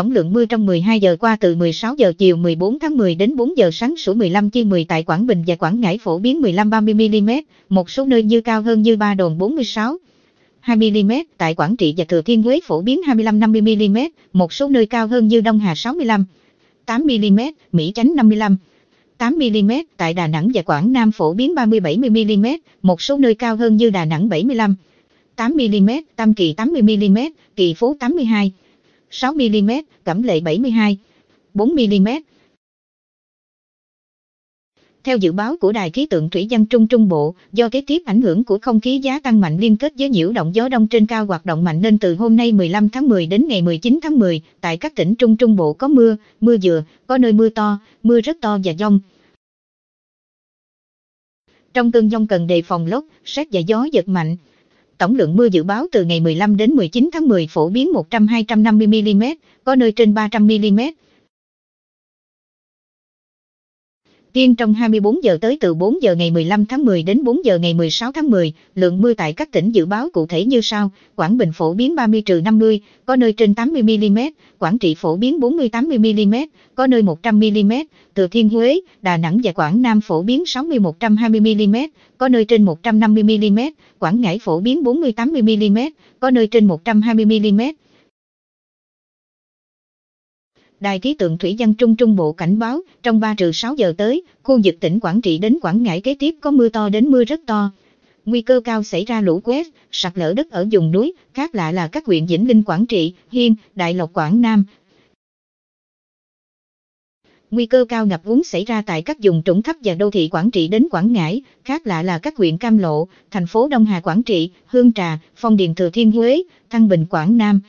Tổng lượng mưa trong 12 giờ qua từ 16 giờ chiều 14 tháng 10 đến 4 giờ sáng sủi 15 chi 10 tại Quảng Bình và Quảng Ngãi phổ biến 15-30mm, một số nơi như cao hơn như Ba Đồn 46, 2mm, tại Quảng Trị và Thừa Thiên Huế phổ biến 25-50mm, một số nơi cao hơn như Đông Hà 65, 8mm, Mỹ Chánh 55, 8mm, tại Đà Nẵng và Quảng Nam phổ biến 30-70 mm một số nơi cao hơn như Đà Nẵng 75, 8mm, Tam Kỳ 80mm, Kỳ Phú 82, 6mm, cẩm lệ 72, 4mm. Theo dự báo của Đài khí tượng Thủy văn Trung Trung Bộ, do kế tiếp ảnh hưởng của không khí giá tăng mạnh liên kết với nhiễu động gió đông trên cao hoạt động mạnh nên từ hôm nay 15 tháng 10 đến ngày 19 tháng 10, tại các tỉnh Trung Trung Bộ có mưa, mưa vừa, có nơi mưa to, mưa rất to và dông. Trong cơn dông cần đề phòng lốc, xét và gió giật mạnh tổng lượng mưa dự báo từ ngày 15 đến 19 tháng 10 phổ biến 100-250mm, có nơi trên 300mm, Riêng trong 24 giờ tới từ 4 giờ ngày 15 tháng 10 đến 4 giờ ngày 16 tháng 10, lượng mưa tại các tỉnh dự báo cụ thể như sau, Quảng Bình phổ biến 30-50, có nơi trên 80mm, Quảng Trị phổ biến 40-80mm, có nơi 100mm, Thừa Thiên Huế, Đà Nẵng và Quảng Nam phổ biến 60-120mm, có nơi trên 150mm, Quảng Ngãi phổ biến 40-80mm, có nơi trên 120mm. Đài khí tượng thủy văn Trung Trung Bộ cảnh báo, trong 3 trừ 6 giờ tới, khu vực tỉnh Quảng Trị đến Quảng Ngãi kế tiếp có mưa to đến mưa rất to. Nguy cơ cao xảy ra lũ quét, sạt lở đất ở vùng núi, khác lạ là các huyện Vĩnh Linh Quảng Trị, Hiên, Đại Lộc Quảng Nam. Nguy cơ cao ngập úng xảy ra tại các vùng trũng thấp và đô thị Quảng Trị đến Quảng Ngãi, khác lạ là các huyện Cam Lộ, thành phố Đông Hà Quảng Trị, Hương Trà, Phong Điền Thừa Thiên Huế, Thăng Bình Quảng Nam,